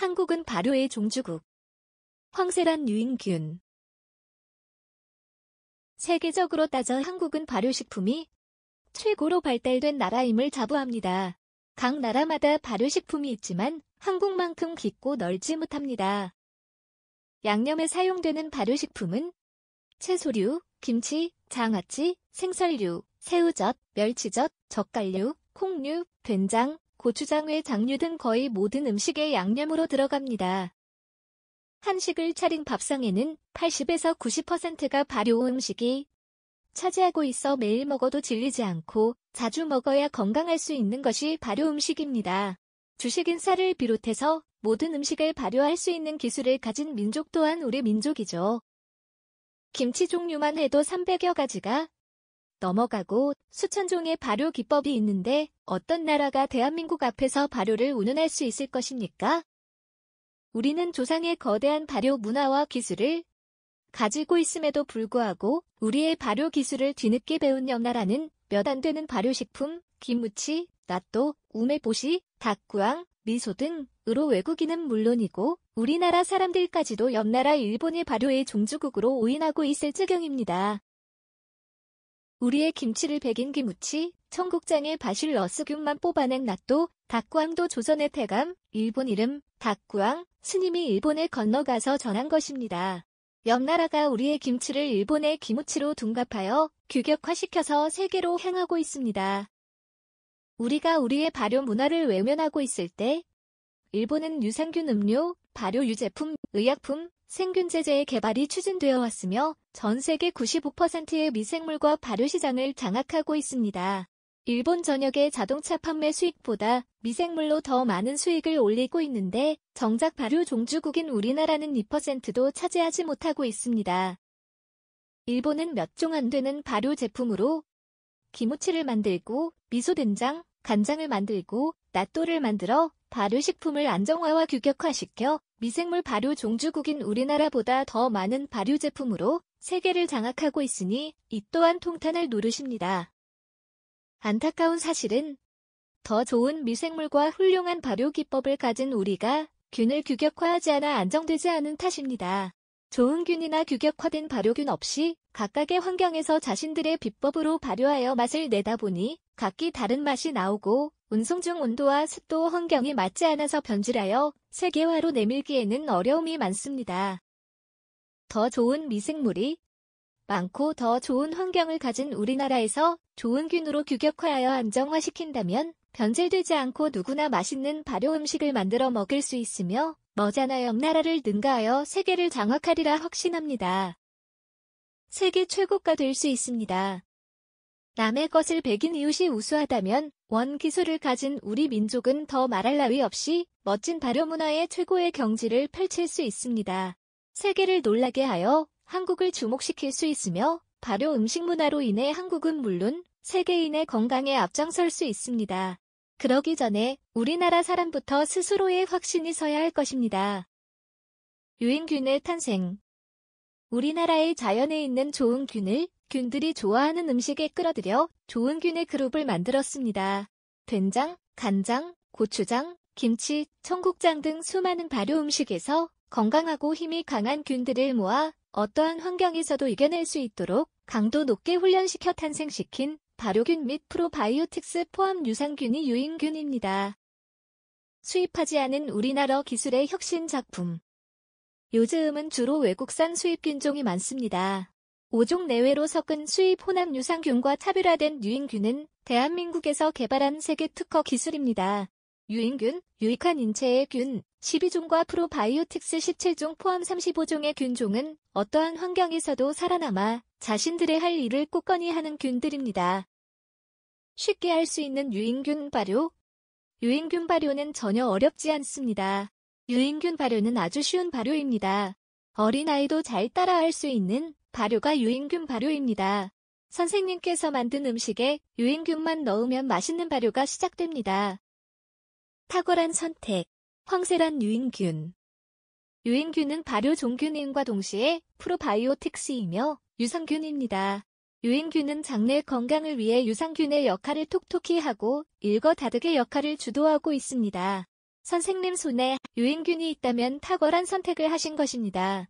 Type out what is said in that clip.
한국은 발효의 종주국. 황세란 유인균. 세계적으로 따져 한국은 발효식품이 최고로 발달된 나라임을 자부합니다. 각 나라마다 발효식품이 있지만 한국만큼 깊고 넓지 못합니다. 양념에 사용되는 발효식품은 채소류, 김치, 장아찌, 생설류, 새우젓, 멸치젓, 젓갈류, 콩류, 된장, 고추장회, 장류 등 거의 모든 음식에 양념으로 들어갑니다. 한식을 차린 밥상에는 80에서 90%가 발효 음식이 차지하고 있어 매일 먹어도 질리지 않고 자주 먹어야 건강할 수 있는 것이 발효 음식입니다. 주식인 쌀을 비롯해서 모든 음식을 발효할 수 있는 기술을 가진 민족 또한 우리 민족이죠. 김치 종류만 해도 300여 가지가 넘어가고 수천 종의 발효 기법이 있는데 어떤 나라가 대한민국 앞에서 발효를 운운할 수 있을 것입니까? 우리는 조상의 거대한 발효 문화와 기술을 가지고 있음에도 불구하고 우리의 발효 기술을 뒤늦게 배운 옆나라는 몇 안 되는 발효식품, 김무치, 나또, 우메보시, 닭구왕 미소 등으로 외국인은 물론이고 우리나라 사람들까지도 옆나라 일본의 발효의 종주국으로 오인하고 있을 지경입니다. 우리의 김치를 백인 김치, 청국장에 바실러스균만 뽑아낸 낫도, 닭구왕도 조선의 태감, 일본 이름, 닭구왕, 스님이 일본에 건너가서 전한 것입니다. 옆나라가 우리의 김치를 일본의 김우치로 둔갑하여 규격화시켜서 세계로 향하고 있습니다. 우리가 우리의 발효 문화를 외면하고 있을 때 일본은 유산균 음료, 발효 유제품, 의약품, 생균 제제의 개발이 추진되어 왔으며 전 세계 95%의 미생물과 발효 시장을 장악하고 있습니다. 일본 전역의 자동차 판매 수익보다 미생물로 더 많은 수익을 올리고 있는데 정작 발효 종주국인 우리나라는 2%도 차지하지 못하고 있습니다. 일본은 몇 종 안 되는 발효 제품으로 기무치를 만들고 미소된장, 간장을 만들고 낫또를 만들어 발효식품을 안정화와 규격화시켜 미생물 발효 종주국인 우리나라보다 더 많은 발효 제품으로 세계를 장악하고 있으니 이 또한 통탄을 노릇입니다. 안타까운 사실은 더 좋은 미생물과 훌륭한 발효 기법을 가진 우리가 균을 규격화하지 않아 안정되지 않은 탓입니다. 좋은 균이나 규격화된 발효균 없이 각각의 환경에서 자신들의 비법으로 발효하여 맛을 내다보니 각기 다른 맛이 나오고 운송 중 온도와 습도 환경이 맞지 않아서 변질하여 세계화로 내밀기에는 어려움이 많습니다. 더 좋은 미생물이 많고 더 좋은 환경을 가진 우리나라에서 좋은 균으로 규격화하여 안정화시킨다면 변질되지 않고 누구나 맛있는 발효 음식을 만들어 먹을 수 있으며 머잖아요 나라를 능가하여 세계를 장악하리라 확신합니다. 세계 최고가 될 수 있습니다. 남의 것을 백인 이웃이 우수하다면 원기술을 가진 우리 민족은 더 말할 나위 없이 멋진 발효 문화의 최고의 경지를 펼칠 수 있습니다. 세계를 놀라게 하여 한국을 주목시킬 수 있으며 발효 음식 문화로 인해 한국은 물론 세계인의 건강에 앞장설 수 있습니다. 그러기 전에 우리나라 사람부터 스스로의 확신이 서야 할 것입니다. 유인균의 탄생 우리나라의 자연에 있는 좋은 균을 균들이 좋아하는 음식에 끌어들여 좋은 균의 그룹을 만들었습니다. 된장, 간장, 고추장, 김치, 청국장 등 수많은 발효 음식에서 건강하고 힘이 강한 균들을 모아 어떠한 환경에서도 이겨낼 수 있도록 강도 높게 훈련시켜 탄생시킨 발효균 및 프로바이오틱스 포함 유산균이 유인균입니다. 수입하지 않은 우리나라 기술의 혁신 작품 요즈음은 주로 외국산 수입 균종이 많습니다. 5종 내외로 섞은 수입 혼합 유산균과 차별화된 유인균은 대한민국에서 개발한 세계 특허 기술입니다. 유인균, 유익한 인체의 균, 12종과 프로바이오틱스 17종 포함 35종의 균종은 어떠한 환경에서도 살아남아 자신들의 할 일을 꾸건히 하는 균들입니다. 쉽게 할 수 있는 유인균 발효 유인균 발효는 전혀 어렵지 않습니다. 유인균 발효는 아주 쉬운 발효입니다. 어린아이도 잘 따라할 수 있는 발효가 유인균 발효입니다. 선생님께서 만든 음식에 유인균만 넣으면 맛있는 발효가 시작됩니다. 탁월한 선택, 황세란 유인균 유인균은 발효 종균인과 동시에 프로바이오틱스이며 유산균입니다. 유인균은 장내 건강을 위해 유산균의 역할을 톡톡히 하고 일거다득의 역할을 주도하고 있습니다. 선생님 손에 유행균이 있다면 탁월한 선택을 하신 것입니다.